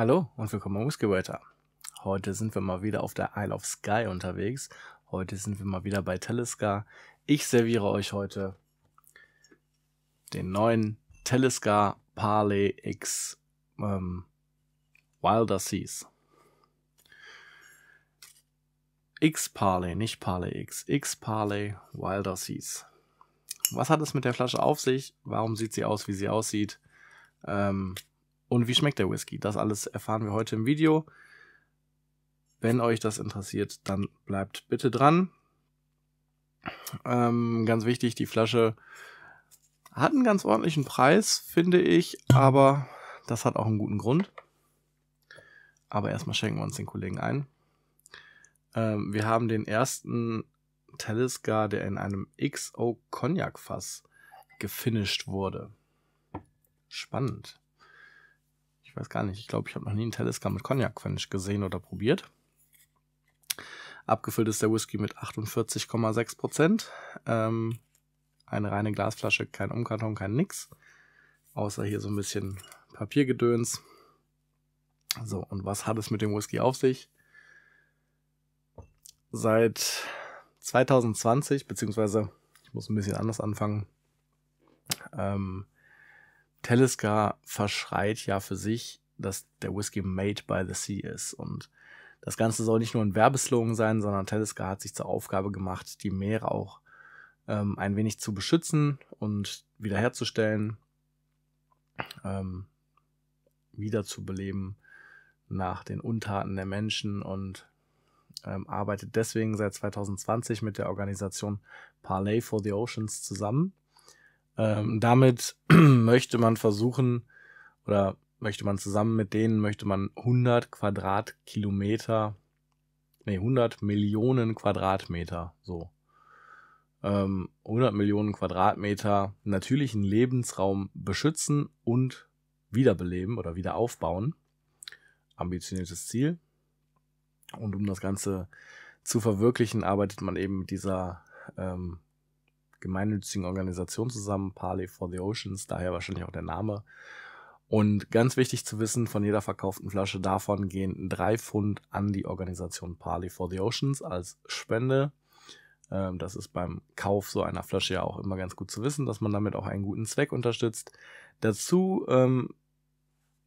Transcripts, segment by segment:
Hallo und willkommen am Whiskywriter. Heute sind wir mal wieder auf der Isle of Sky unterwegs. Heute sind wir mal wieder bei Telescar. Ich serviere euch heute den neuen Telescar Parley X ähm, Wilder Seas. X Parley, nicht Parley X. X Parley Wilder Seas. Was hat es mit der Flasche auf sich? Warum sieht sie aus, wie sie aussieht? Ähm, und wie schmeckt der Whisky? Das alles erfahren wir heute im Video. Wenn euch das interessiert, dann bleibt bitte dran. Ähm, ganz wichtig, die Flasche hat einen ganz ordentlichen Preis, finde ich, aber das hat auch einen guten Grund. Aber erstmal schenken wir uns den Kollegen ein. Ähm, wir haben den ersten Talisker, der in einem XO Cognac Fass gefinisht wurde. Spannend. Ich weiß gar nicht. Ich glaube, ich habe noch nie einen Talisker mit Cognac-Quench gesehen oder probiert. Abgefüllt ist der Whisky mit 48,6 Prozent. Ähm, eine reine Glasflasche, kein Umkarton, kein nix. Außer hier so ein bisschen Papiergedöns. So, und was hat es mit dem Whisky auf sich? Seit 2020, beziehungsweise, ich muss ein bisschen anders anfangen, ähm, Telescar verschreit ja für sich, dass der Whisky made by the sea ist. Und das Ganze soll nicht nur ein Werbeslogan sein, sondern Telescar hat sich zur Aufgabe gemacht, die Meere auch ähm, ein wenig zu beschützen und wiederherzustellen, ähm, wiederzubeleben nach den Untaten der Menschen und ähm, arbeitet deswegen seit 2020 mit der Organisation Parley for the Oceans zusammen ähm, damit möchte man versuchen, oder möchte man zusammen mit denen, möchte man 100 Quadratkilometer, nee, 100 Millionen Quadratmeter, so. Ähm, 100 Millionen Quadratmeter natürlichen Lebensraum beschützen und wiederbeleben oder wieder aufbauen. Ambitioniertes Ziel. Und um das Ganze zu verwirklichen, arbeitet man eben mit dieser ähm, gemeinnützigen Organisation zusammen, Parley for the Oceans, daher wahrscheinlich auch der Name. Und ganz wichtig zu wissen, von jeder verkauften Flasche davon gehen drei Pfund an die Organisation Parley for the Oceans als Spende. Ähm, das ist beim Kauf so einer Flasche ja auch immer ganz gut zu wissen, dass man damit auch einen guten Zweck unterstützt. Dazu ähm,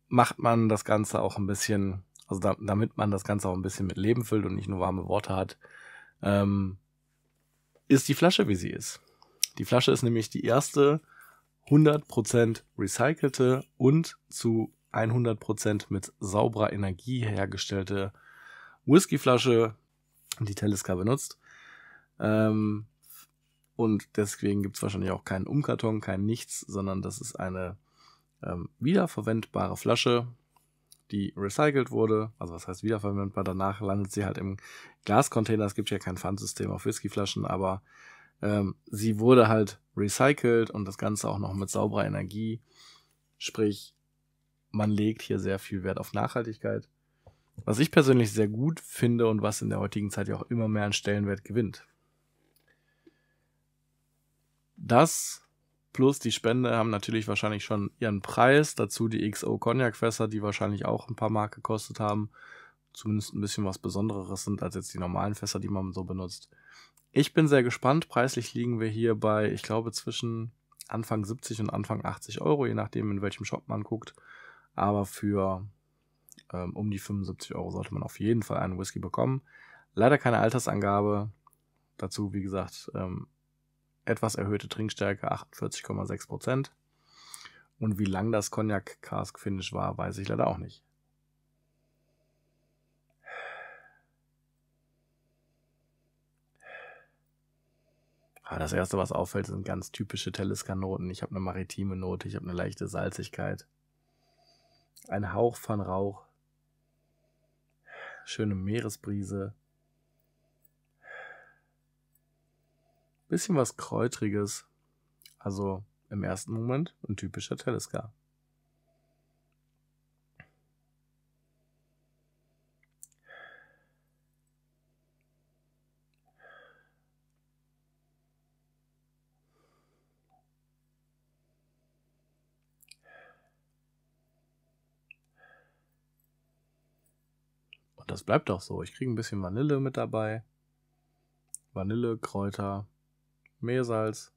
macht man das Ganze auch ein bisschen, also da, damit man das Ganze auch ein bisschen mit Leben füllt und nicht nur warme Worte hat, ähm, ist die Flasche, wie sie ist. Die Flasche ist nämlich die erste 100% recycelte und zu 100% mit sauberer Energie hergestellte Whiskyflasche, die Talisker benutzt. Ähm, und deswegen gibt es wahrscheinlich auch keinen Umkarton, kein Nichts, sondern das ist eine ähm, wiederverwendbare Flasche, die recycelt wurde. Also was heißt wiederverwendbar? Danach landet sie halt im Glascontainer. Es gibt ja kein Pfandsystem auf Whiskyflaschen, aber ähm, sie wurde halt recycelt und das Ganze auch noch mit sauberer Energie. Sprich, man legt hier sehr viel Wert auf Nachhaltigkeit. Was ich persönlich sehr gut finde und was in der heutigen Zeit ja auch immer mehr an Stellenwert gewinnt. Das plus die Spende haben natürlich wahrscheinlich schon ihren Preis. Dazu die XO Cognac Fässer, die wahrscheinlich auch ein paar Mark gekostet haben zumindest ein bisschen was Besonderes sind als jetzt die normalen Fässer, die man so benutzt. Ich bin sehr gespannt. Preislich liegen wir hier bei, ich glaube, zwischen Anfang 70 und Anfang 80 Euro, je nachdem, in welchem Shop man guckt. Aber für ähm, um die 75 Euro sollte man auf jeden Fall einen Whisky bekommen. Leider keine Altersangabe. Dazu, wie gesagt, ähm, etwas erhöhte Trinkstärke, 48,6%. Prozent. Und wie lang das Cognac Cask Finish war, weiß ich leider auch nicht. Ah, das erste, was auffällt, sind ganz typische Telesca-Noten. Ich habe eine maritime Note, ich habe eine leichte Salzigkeit. Ein Hauch von Rauch. Schöne Meeresbrise. Bisschen was Kräutriges. Also im ersten Moment ein typischer Telesca. Und das bleibt auch so. Ich kriege ein bisschen Vanille mit dabei. Vanille, Kräuter, Meersalz.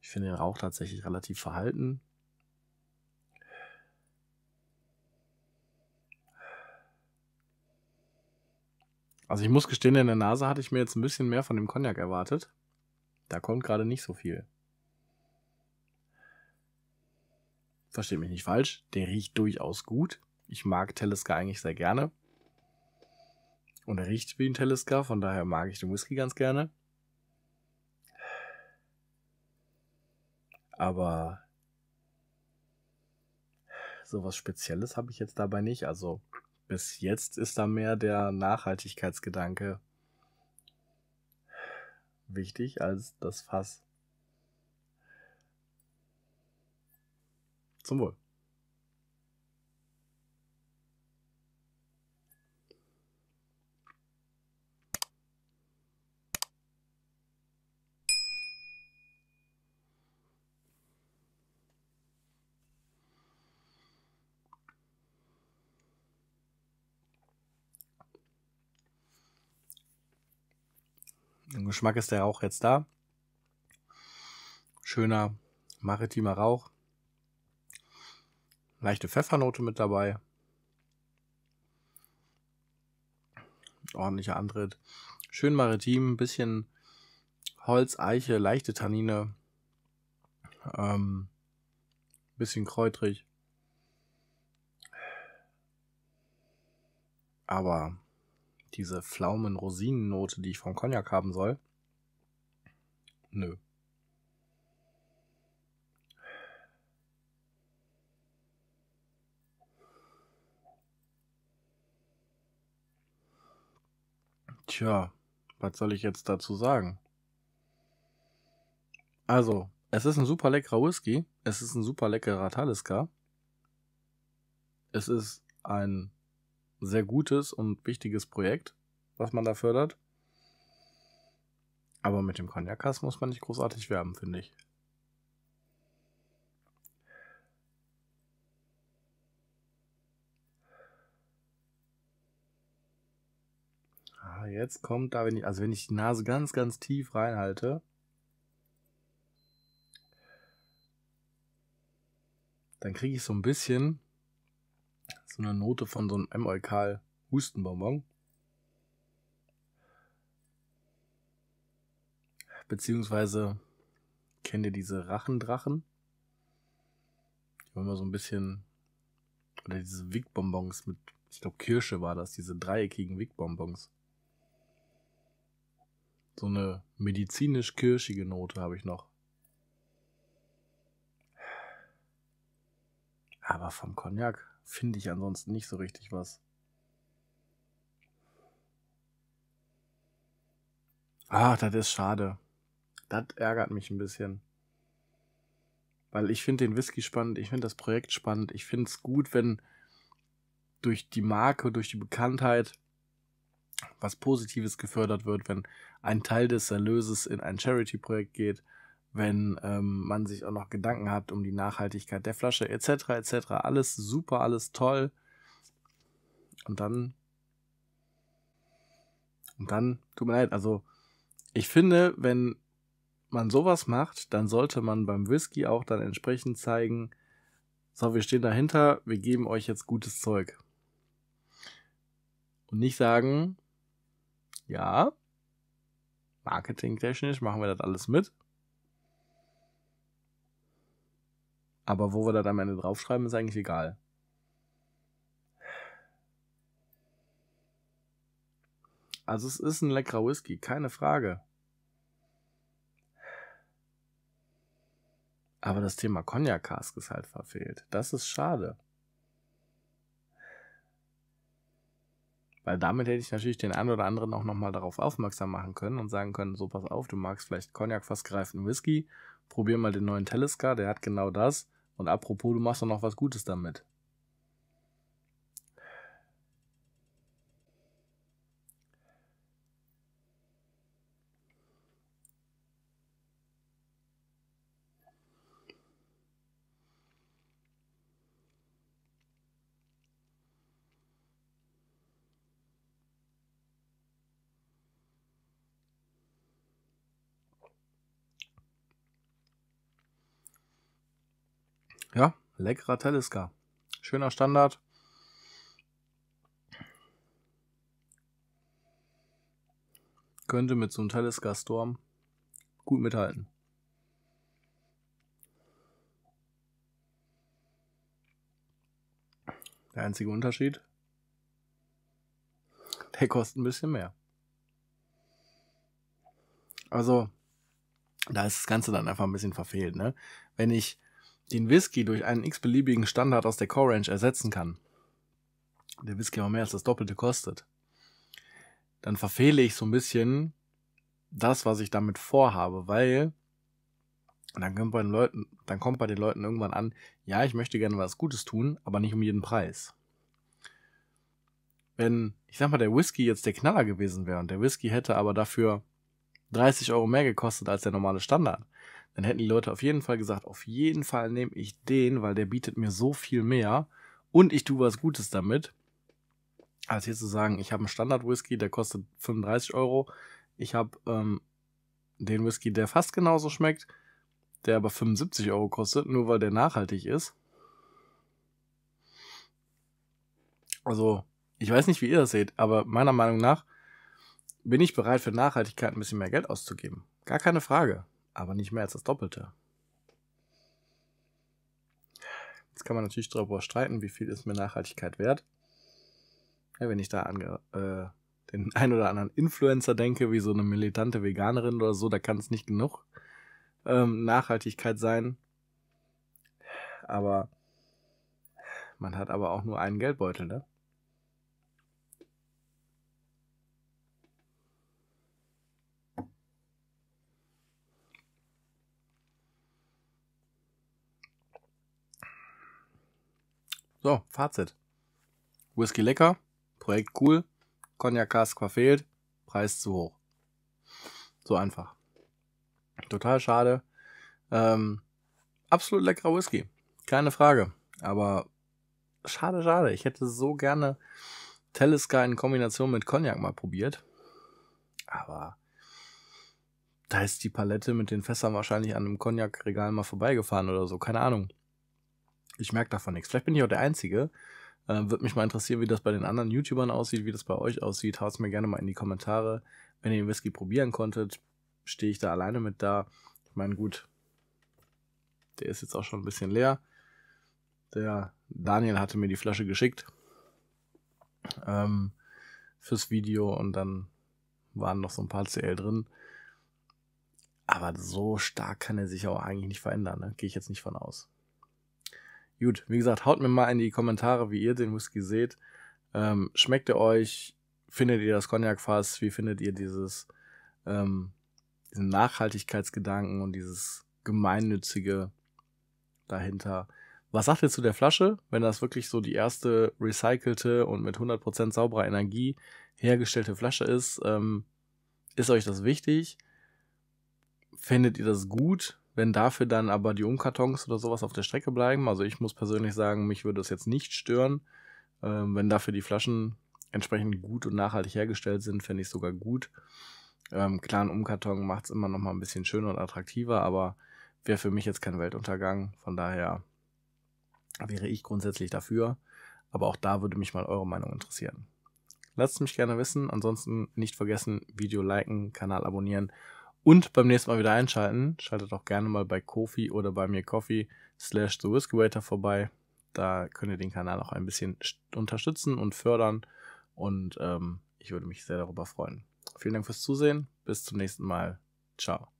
Ich finde den Rauch tatsächlich relativ verhalten. Also ich muss gestehen, in der Nase hatte ich mir jetzt ein bisschen mehr von dem Cognac erwartet. Da kommt gerade nicht so viel. versteht mich nicht falsch, der riecht durchaus gut. Ich mag Teleska eigentlich sehr gerne. Und er riecht wie ein Teleska, von daher mag ich den Whisky ganz gerne. Aber sowas Spezielles habe ich jetzt dabei nicht. Also bis jetzt ist da mehr der Nachhaltigkeitsgedanke wichtig als das Fass. Zum Wohl. Im Geschmack ist der Rauch jetzt da. Schöner maritimer Rauch leichte Pfeffernote mit dabei. Ordentlicher Antritt. Schön maritim, bisschen Holz, Eiche, leichte Tannine. Ähm, bisschen kräutrig. Aber diese pflaumen rosinennote die ich vom Cognac haben soll, nö. Tja, was soll ich jetzt dazu sagen? Also, es ist ein super leckerer Whisky. Es ist ein super leckerer Talisker. Es ist ein sehr gutes und wichtiges Projekt, was man da fördert. Aber mit dem Cognac muss man nicht großartig werben, finde ich. jetzt kommt da, wenn ich, also wenn ich die Nase ganz, ganz tief reinhalte, dann kriege ich so ein bisschen so eine Note von so einem m Eukal Hustenbonbon. Beziehungsweise kennt ihr diese Rachendrachen? Die haben immer so ein bisschen, oder diese Wickbonbons mit, ich glaube Kirsche war das, diese dreieckigen Wickbonbons. So eine medizinisch-kirschige Note habe ich noch. Aber vom Cognac finde ich ansonsten nicht so richtig was. Ah, das ist schade. Das ärgert mich ein bisschen. Weil ich finde den Whisky spannend, ich finde das Projekt spannend, ich finde es gut, wenn durch die Marke, durch die Bekanntheit was Positives gefördert wird, wenn ein Teil des Erlöses in ein Charity-Projekt geht, wenn ähm, man sich auch noch Gedanken hat um die Nachhaltigkeit der Flasche etc. etc. Alles super, alles toll. Und dann, und dann, tut mir leid, also ich finde, wenn man sowas macht, dann sollte man beim Whisky auch dann entsprechend zeigen, so, wir stehen dahinter, wir geben euch jetzt gutes Zeug. Und nicht sagen, ja. Marketingtechnisch machen wir das alles mit. Aber wo wir das am Ende draufschreiben, ist eigentlich egal. Also es ist ein leckerer Whisky, keine Frage. Aber das Thema Cognac Cask ist halt verfehlt. Das ist schade. Weil damit hätte ich natürlich den einen oder anderen auch nochmal darauf aufmerksam machen können und sagen können, so pass auf, du magst vielleicht Cognac fast greifenden Whisky, probier mal den neuen Telescar, der hat genau das. Und apropos, du machst doch noch was Gutes damit. Ja, leckerer Taliska. Schöner Standard. Könnte mit so einem Taliska Storm gut mithalten. Der einzige Unterschied, der kostet ein bisschen mehr. Also, da ist das Ganze dann einfach ein bisschen verfehlt, ne? Wenn ich den Whisky durch einen x-beliebigen Standard aus der Core Range ersetzen kann, der Whisky aber mehr als das Doppelte kostet, dann verfehle ich so ein bisschen das, was ich damit vorhabe, weil dann kommt bei den Leuten, dann kommt bei den Leuten irgendwann an, ja, ich möchte gerne was Gutes tun, aber nicht um jeden Preis. Wenn, ich sag mal, der Whisky jetzt der Knaller gewesen wäre und der Whisky hätte aber dafür 30 Euro mehr gekostet als der normale Standard, dann hätten die Leute auf jeden Fall gesagt, auf jeden Fall nehme ich den, weil der bietet mir so viel mehr und ich tue was Gutes damit, als hier zu sagen, ich habe einen Standard-Whisky, der kostet 35 Euro, ich habe ähm, den Whisky, der fast genauso schmeckt, der aber 75 Euro kostet, nur weil der nachhaltig ist. Also, ich weiß nicht, wie ihr das seht, aber meiner Meinung nach bin ich bereit, für Nachhaltigkeit ein bisschen mehr Geld auszugeben. Gar keine Frage aber nicht mehr als das Doppelte. Jetzt kann man natürlich darüber streiten, wie viel ist mir Nachhaltigkeit wert. Ja, wenn ich da an äh, den ein oder anderen Influencer denke, wie so eine militante Veganerin oder so, da kann es nicht genug ähm, Nachhaltigkeit sein. Aber man hat aber auch nur einen Geldbeutel, ne? So, Fazit. Whisky lecker, Projekt cool, Cognac Cask verfehlt, Preis zu hoch. So einfach. Total schade. Ähm, absolut leckerer Whisky. Keine Frage. Aber schade, schade. Ich hätte so gerne Telesca in Kombination mit Cognac mal probiert. Aber da ist die Palette mit den Fässern wahrscheinlich an einem Cognac-Regal mal vorbeigefahren oder so. Keine Ahnung. Ich merke davon nichts. Vielleicht bin ich auch der Einzige. Äh, Würde mich mal interessieren, wie das bei den anderen YouTubern aussieht, wie das bei euch aussieht. Haut es mir gerne mal in die Kommentare. Wenn ihr den Whisky probieren konntet, stehe ich da alleine mit da. Ich meine, gut, der ist jetzt auch schon ein bisschen leer. Der Daniel hatte mir die Flasche geschickt ähm, fürs Video und dann waren noch so ein paar CL drin. Aber so stark kann er sich auch eigentlich nicht verändern. Ne? Gehe ich jetzt nicht von aus. Gut, wie gesagt, haut mir mal in die Kommentare, wie ihr den Whisky seht. Ähm, schmeckt er euch? Findet ihr das Cognac-Fass? Wie findet ihr dieses, ähm, diesen Nachhaltigkeitsgedanken und dieses Gemeinnützige dahinter? Was sagt ihr zu der Flasche, wenn das wirklich so die erste recycelte und mit 100% sauberer Energie hergestellte Flasche ist? Ähm, ist euch das wichtig? Findet ihr das gut? wenn dafür dann aber die Umkartons oder sowas auf der Strecke bleiben, also ich muss persönlich sagen, mich würde es jetzt nicht stören, ähm, wenn dafür die Flaschen entsprechend gut und nachhaltig hergestellt sind, fände ich sogar gut. Ähm, klar, ein Umkarton macht es immer noch mal ein bisschen schöner und attraktiver, aber wäre für mich jetzt kein Weltuntergang. Von daher wäre ich grundsätzlich dafür. Aber auch da würde mich mal eure Meinung interessieren. Lasst mich gerne wissen. Ansonsten nicht vergessen, Video liken, Kanal abonnieren und beim nächsten Mal wieder einschalten. Schaltet auch gerne mal bei Kofi oder bei mir Coffee slash The Whisky Waiter vorbei. Da könnt ihr den Kanal auch ein bisschen unterstützen und fördern. Und ähm, ich würde mich sehr darüber freuen. Vielen Dank fürs Zusehen. Bis zum nächsten Mal. Ciao.